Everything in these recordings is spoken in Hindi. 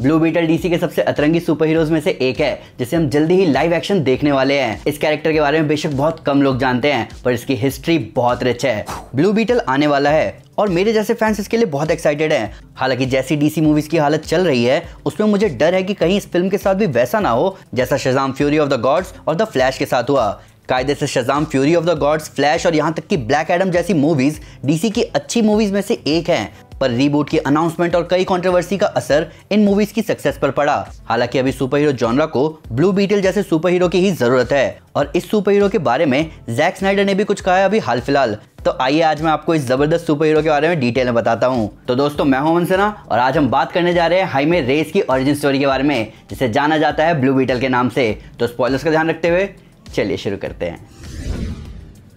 ब्लू बीटल डीसी के सबसे अतरंगी सुपर हीरोज में से एक है जिसे हम जल्दी ही लाइव एक्शन देखने वाले हैं इस कैरेक्टर के बारे में बेशक बहुत कम लोग जानते हैं पर इसकी हिस्ट्री बहुत रिच है ब्लू बीटल आने वाला है और मेरे जैसे फैंस इसके लिए बहुत एक्साइटेड हैं हालांकि जैसी डीसी मूवीज की हालत चल रही है उसमें मुझे डर है कि कहीं इस फिल्म के साथ भी वैसा ना हो जैसा Shazam Fury of the Gods और द फ्लैश के साथ हुआ कायदे से Shazam Fury of the Gods Flash और यहाँ तक कि ब्लैक एडम जैसी मूवीज डीसी की अच्छी मूवीज में से एक हैं पर रीबूट की अनाउंसमेंट और कई कंट्रोवर्सी का असर इन मूवीज की सक्सेस पर पड़ा हालांकि अभी सुपर हीरो जॉनरा को ब्लू बीटल जैसे सुपर हीरो की ही जरूरत है और इस सुपर हीरो के बारे में जैक स्नाइडर ने भी कुछ कहा है अभी हाल फिलहाल तो आइए आज मैं आपको इस जबरदस्त सुपर हीरो के बारे में डिटेल में बताता हूँ तो दोस्तों मैं हूं सिन्हा और आज हम बात करने जा रहे हैं हाईमे रेस की ओरिजिन स्टोरी के बारे में जिसे जाना जाता है ब्लू बीटल के नाम से तो स्पॉयलर्स का ध्यान रखते हुए चलिए शुरू करते हैं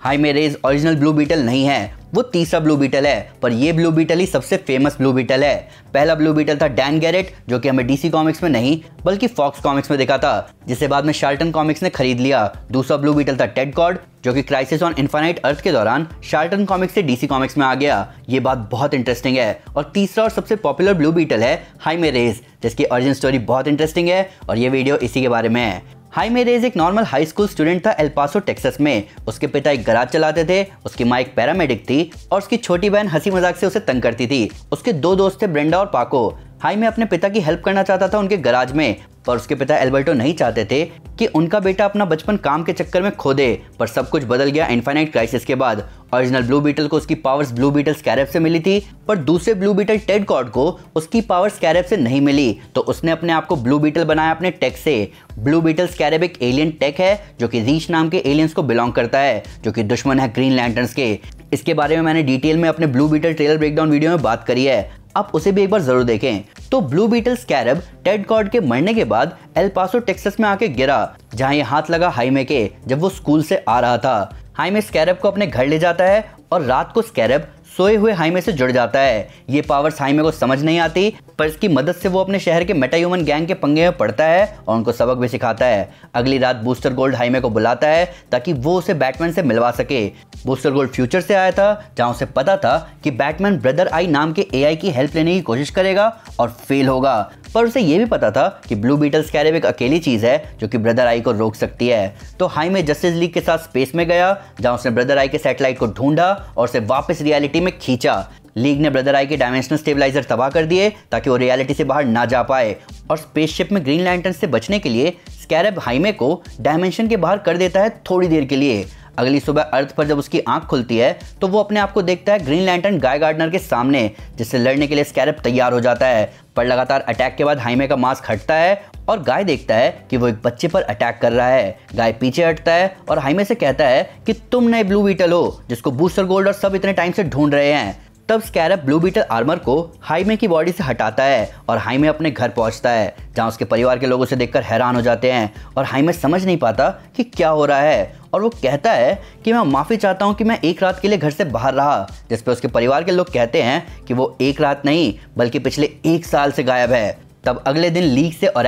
हाई मेरेज ओरिजिनल ब्लू बीटल नहीं है वो तीसरा ब्लू बीटल है पर ये ब्लू बीटल ही सबसे फेमस ब्लू बीटल है पहला ब्लू बीटल था डैन गैरेट जो कि हमें डीसी कॉमिक्स में नहीं बल्कि फॉक्स कॉमिक्स में देखा था जिसे बाद में शार्टन कॉमिक्स ने खरीद लिया दूसरा ब्लू बीटल था टेड कॉर्ड जो कि क्राइसिस ऑन इन्फाइनाइट अर्थ के दौरान शार्टन कॉमिक्स से डीसी कॉमिक्स में आ गया ये बात बहुत इंटरेस्टिंग है और तीसरा और सबसे पॉपुलर ब्लू बीटल है हाई मेरेज जिसकी ओरिजिन स्टोरी बहुत इंटरेस्टिंग है और ये वीडियो इसी के बारे में है हाई मेरेज एक नॉर्मल हाई स्कूल स्टूडेंट था एल्पासो टेक्सस में उसके पिता एक गराज चलाते थे उसकी माँ एक पैरामेडिक थी और उसकी छोटी बहन हंसी मजाक से उसे तंग करती थी उसके दो दोस्त थे ब्रेंडा और पाको हाई में अपने पिता की हेल्प करना चाहता था उनके गराज में पर उसके पिता एल्बर्टो नहीं चाहते थे कि उनका बेटा अपना बचपन काम के चक्कर में खो दे पर सब कुछ बदल गया इन्फाइनाइट क्राइसिस के बाद ओरिजिनल ब्लू बीटल को उसकी पावर्स ब्लू बीटल स्कैरब से मिली थी पर दूसरे ब्लू बीटल टेड कॉर्ड को उसकी पावर स्कैरब से नहीं मिली तो उसने अपने आप को ब्लू बीटल बनाया अपने टेक से ब्लू बीटल स्कैरब एक एलियन टेक है जो कि रीच नाम के एलियंस को बिलोंग करता है जो कि दुश्मन है ग्रीन लैंटर्स के इसके बारे में मैंने डिटेल में अपने Blue Beetle trailer breakdown video में बात करी है आप उसे भी एक बार जरूर देखें तो Blue Beetle scarab Ted Kord के मरने के बाद एलपासो टेक्सस में आके गिरा जहां ये हाथ लगा हाईमे के जब वो स्कूल से आ रहा था हाईमे स्कैरब को अपने घर ले जाता है और रात को स्कैरब सोए हुए हाइमे से जुड़ जाता है ये पावर्स हाइमे को समझ नहीं आती पर इसकी मदद से वो अपने शहर के मेटाह्यूमन गैंग के पंगे में पड़ता है और उनको सबक भी सिखाता है अगली रात बूस्टर गोल्ड हाइमे को बुलाता है ताकि वो उसे बैटमैन से मिलवा सके बूस्टर गोल्ड फ्यूचर से आया था जहाँ उसे पता था कि बैटमैन ब्रदर आई नाम के ए की हेल्प लेने की कोशिश करेगा और फेल होगा पर उसे यह भी पता था कि ब्लू बीटल्स कैरेब एक अकेली चीज़ है जो कि ब्रदर आई को रोक सकती है तो हाई में जस्टिस लीग के साथ स्पेस में गया जहाँ उसने ब्रदर आई के सैटेलाइट को ढूंढा और उसे वापस रियलिटी મે ખેંચા લીગ ને બ્રધર આઈ કે ડાયમેન્શનલ સ્ટેબિલાઇઝર તબાહ કર દિયે તાકી ઓ રિયલિટી સે બહાર ના જા પાએ ઓ સ્પેસશિપ મે ગ્રીન લેન્ટર્ન સે બચને કે લિયે સ્કેરેબ હાઈમે કો ડાયમેન્શન કે બહાર કર દેતા હૈ થોડી دیر કે લિયે अगली सुबह अर्थ पर जब उसकी आंख खुलती है तो वो अपने आप को देखता है ग्रीन लैंटर्न गाय गार्डनर के सामने जिससे लड़ने के लिए स्कैरप तैयार हो जाता है पर लगातार अटैक के बाद हाइमे का मास्क हटता है और गाय देखता है कि वो एक बच्चे पर अटैक कर रहा है गाय पीछे हटता है और हाइमे से कहता है कि तुम नए ब्लू बीटल हो जिसको बूस्टर गोल्ड और सब इतने टाइम से ढूंढ रहे हैं तब स्कैरप ब्लू बीटल आर्मर को हाइमे की बॉडी से हटाता है और हाइमे अपने घर पहुंचता है जहां उसके परिवार के लोगों से देखकर हैरान हो जाते हैं और हाइमे समझ नहीं पाता कि क्या हो रहा है और वो कहता है कि मैं माफ़ी चाहता हूँ कि मैं एक रात के लिए घर से बाहर रहा जिस पर उसके परिवार के लोग कहते हैं कि वो एक रात नहीं बल्कि पिछले एक साल से गायब है तब अगले दिन लीग से और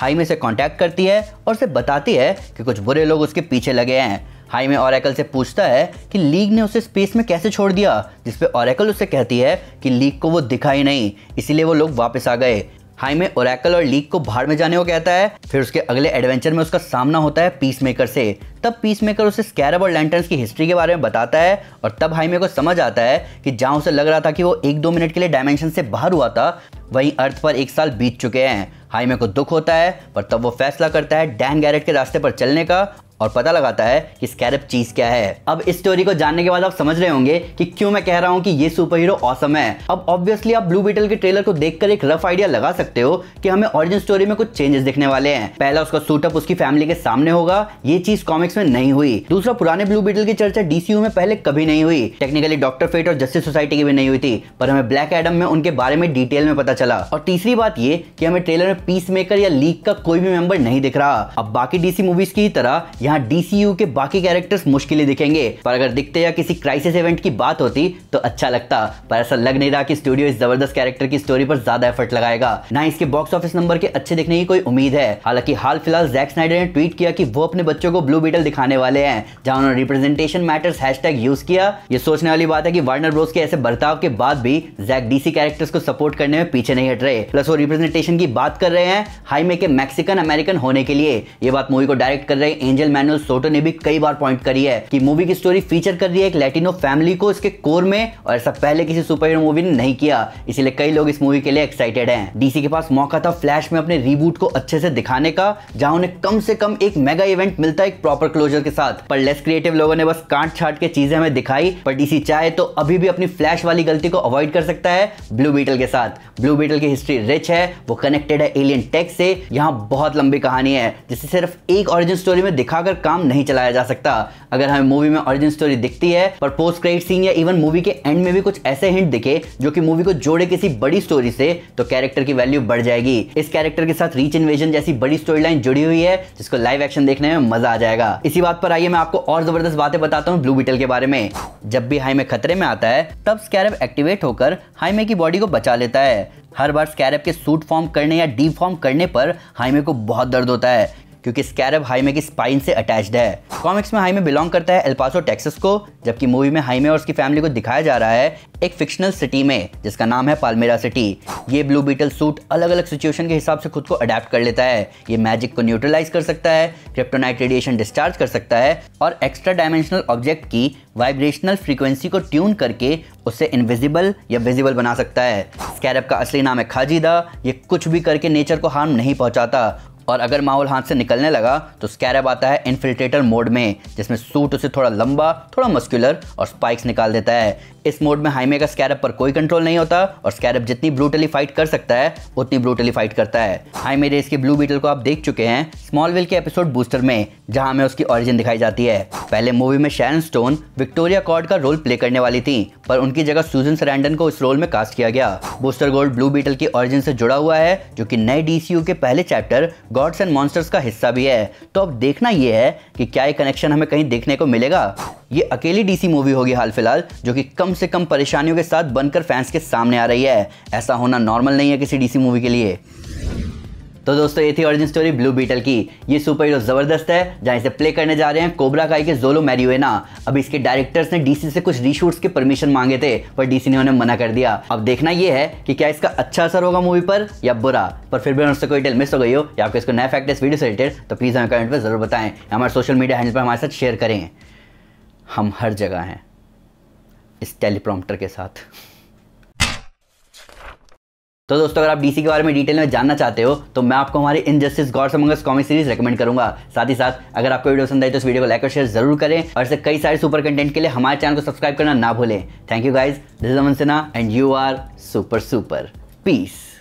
हाइमे से कांटेक्ट करती है और उसे बताती है कि कुछ बुरे लोग उसके पीछे लगे हैं हाई में ओरेकल से पूछता है कि लीग ने उसे स्पेस में कैसे छोड़ दिया जिसपे ओरेकल उसे कहती है कि लीग को वो दिखा ही नहीं इसीलिए वो लोग वापस आ गए हाई में ओरेकल और लीग को बाहर में जाने को कहता है फिर उसके अगले एडवेंचर में उसका सामना होता है पीस मेकर से तब पीस मेकर उसे स्कैरब और लैंटर्स की हिस्ट्री के बारे में बताता है और तब हाईमे को समझ आता है कि जहां उसे लग रहा था कि वो एक दो मिनट के लिए डायमेंशन से बाहर हुआ था वहीं अर्थ पर एक साल बीत चुके हैं हाईमे को दुख होता है पर तब वो फैसला करता है डैन गैरेट के रास्ते पर चलने का और पता लगाता है कि स्कैरप चीज क्या है अब इस स्टोरी को जानने के बाद आप समझ रहे होंगे कि क्यों मैं कह रहा हूँ कि ये सुपर हीरो औसम है अब ऑब्वियसली आप ब्लू बीटल के ट्रेलर को देखकर एक रफ आइडिया लगा सकते हो कि हमें ओरिजिन स्टोरी में कुछ चेंजेस दिखने वाले हैं पहला उसका सूटअप उसकी फैमिली के सामने होगा ये चीज कॉमिक्स में नहीं हुई दूसरा पुराने ब्लू बीटल की चर्चा डीसीयू में पहले कभी नहीं हुई टेक्निकली डॉक्टर फेट और जस्टिस सोसाइटी की भी नहीं हुई थी पर हमें ब्लैक एडम में उनके बारे में डिटेल में पता चला और तीसरी बात ये कि हमें ट्रेलर में पीस मेकर या लीग का कोई भी मेंबर नहीं दिख रहा अब बाकी डीसी मूवीज की तरह यहाँ डीसीयू के बाकी कैरेक्टर्स मुश्किल दिखेंगे पर अगर दिखते या किसी क्राइसिस इवेंट की बात होती तो अच्छा लगता पर ऐसा लग नहीं रहा कि स्टूडियो इस जबरदस्त कैरेक्टर की स्टोरी पर ज्यादा एफर्ट लगाएगा ना इसके बॉक्स ऑफिस नंबर के अच्छे दिखने की कोई उम्मीद है हालांकि हाल फिलहाल जैक स्नाइडर ने ट्वीट किया कि वो अपने बच्चों को ब्लू बीटल दिखाने वाले हैं जहां उन्होंने रिप्रेजेंटेशन मैटर्स हैशटैग यूज किया ये सोचने वाली बात है कि वार्नर ब्रोस के ऐसे बर्ताव के बाद भी जैक डीसी कैरेक्टर्स को सपोर्ट करने में पीछे नहीं हट रहे प्लस वो रिप्रेजेंटेशन की बात कर रहे हैं हाईमे के मैक्सिकन अमेरिकन होने के लिए ये बात मूवी को डायरेक्ट कर रहे एंजल मैनुअल सोटो ने भी कई बार पॉइंट करी है कि मूवी की स्टोरी फीचर कर रही है एक लैटिनो फैमिली को इसके कोर में और ऐसा पहले किसी सुपर हीरो मूवी ने नहीं किया इसीलिए कई लोग इस मूवी के लिए एक्साइटेड हैं डीसी के पास मौका था फ्लैश में अपने रिबूट को अच्छे से दिखाने का जहां उन्हें कम से कम एक मेगा इवेंट मिलता एक प्रॉपर क्लोजर के साथ पर लेस क्रिएटिव लोगों ने बस काट छाट के चीजें हमें दिखाई पर डीसी चाहे तो अभी भी अपनी फ्लैश वाली गलती को अवॉइड कर सकता है ब्लू बीटल के साथ ब्लू बीटल की हिस्ट्री रिच है वो कनेक्टेड है एलियन टेक से यहाँ बहुत लंबी कहानी है जिसे सिर्फ एक ओरिजिन स्टोरी में दिखा अगर काम नहीं चलाया जा सकता अगर हमें मूवी में ओरिजिन स्टोरी दिखती है पर पोस्ट क्रेडिट सीन या इवन मूवी के एंड में भी कुछ ऐसे हिंट दिखे जो कि मूवी को जोड़े किसी बड़ी स्टोरी से तो कैरेक्टर की वैल्यू बढ़ जाएगी इस कैरेक्टर के साथ रीच इन्वेजन जैसी बड़ी स्टोरी लाइन जुड़ी हुई है जिसको लाइव एक्शन देखने में मजा आ जाएगा इसी बात पर आइए मैं आपको और जबरदस्त बातें बताता हूँ ब्लू बीटल के बारे में जब भी हाई में खतरे में आता है तब स्कैरब एक्टिवेट होकर हाईमे की बॉडी को बचा लेता है हर बार स्कैरब के सूट फॉर्म करने या डी फॉर्म करने पर हाईमे को बहुत दर्द होता है क्योंकि स्कैरब हाईमे की स्पाइन से अटैच्ड है कॉमिक्स में हाईमे बिलोंग करता है एल्पासो टेक्सस को जबकि मूवी में हाईमे और उसकी फैमिली को दिखाया जा रहा है एक फिक्शनल सिटी में जिसका नाम है पालमेरा सिटी ये ब्लू बीटल सूट अलग अलग सिचुएशन के हिसाब से खुद को अडेप्ट कर लेता है ये मैजिक को न्यूट्रलाइज कर सकता है क्रिप्टोनाइट रेडिएशन डिस्चार्ज कर सकता है और एक्स्ट्रा डायमेंशनल ऑब्जेक्ट की वाइब्रेशनल फ्रीक्वेंसी को ट्यून करके उसे इनविजिबल या विजिबल बना सकता है स्कैरब का असली नाम है खाजीदा ये कुछ भी करके नेचर को हार्म नहीं पहुंचाता और अगर माहौल हाथ से निकलने लगा तो स्कैरब आता है इन्फिल्ट्रेटर मोड में जिसमें सूट उसे थोड़ा लंबा थोड़ा मस्कुलर और स्पाइक्स निकाल देता है इस मोड में हाइमे का स्कैरप पर कोई कंट्रोल नहीं होता और स्कैरप जितनी ब्रूटली फाइट कर सकता है उतनी ब्रूटली फाइट करता है हाइमे रेस के ब्लू बीटल को आप देख चुके हैं स्मॉल विल के एपिसोड बूस्टर में जहां में उसकी ओरिजिन दिखाई जाती है पहले मूवी में शैन स्टोन विक्टोरिया कॉर्ड का रोल प्ले करने वाली थी पर उनकी जगह सुजन सरेंडन को इस रोल में कास्ट किया गया बूस्टर गोल्ड ब्लू बीटल की ओरिजिन से जुड़ा हुआ है जो कि नए डीसीयू के पहले चैप्टर गॉड्स एंड मॉन्स्टर्स का हिस्सा भी है तो अब देखना यह है कि क्या ये कनेक्शन हमें कहीं देखने को मिलेगा ये अकेली डीसी मूवी होगी हाल फिलहाल जो कि कम से कम परेशानियों के साथ बनकर फैंस के सामने आ रही है ऐसा होना नॉर्मल नहीं है किसी डीसी मूवी के लिए तो दोस्तों ये थी ओरिजिन स्टोरी ब्लू बीटल की ये सुपर हीरो जबरदस्त है जहाँ इसे प्ले करने जा रहे हैं कोबरा काई के जोलो मैरिवेना अब इसके डायरेक्टर्स ने डीसी से कुछ रीशूट्स के परमिशन मांगे थे पर डीसी ने उन्हें मना कर दिया अब देखना ये है कि क्या इसका अच्छा असर होगा मूवी पर या बुरा पर फिर भी उनसे कोई डिटेल मिस हो गई हो या आपको इसको नया फैक्ट इस वीडियो से रिलेटेड तो प्लीज़ हमें कमेंट में जरूर बताएं हमारे सोशल मीडिया हैंडल पर हमारे साथ शेयर करें हम हर जगह हैं इस टेलीप्रॉम्प्टर के साथ तो दोस्तों अगर आप डीसी के बारे में डिटेल में जानना चाहते हो तो मैं आपको इन Injustice Gods Among Us comic series recommend करूंगा साथ ही साथ अगर आपको वीडियो पसंद आई तो इस वीडियो को लाइक और शेयर जरूर करें और ऐसे कई सारे सुपर कंटेंट के लिए हमारे चैनल को सब्सक्राइब करना ना भूलें thank you guys this is Aman Sinha and you are super super piece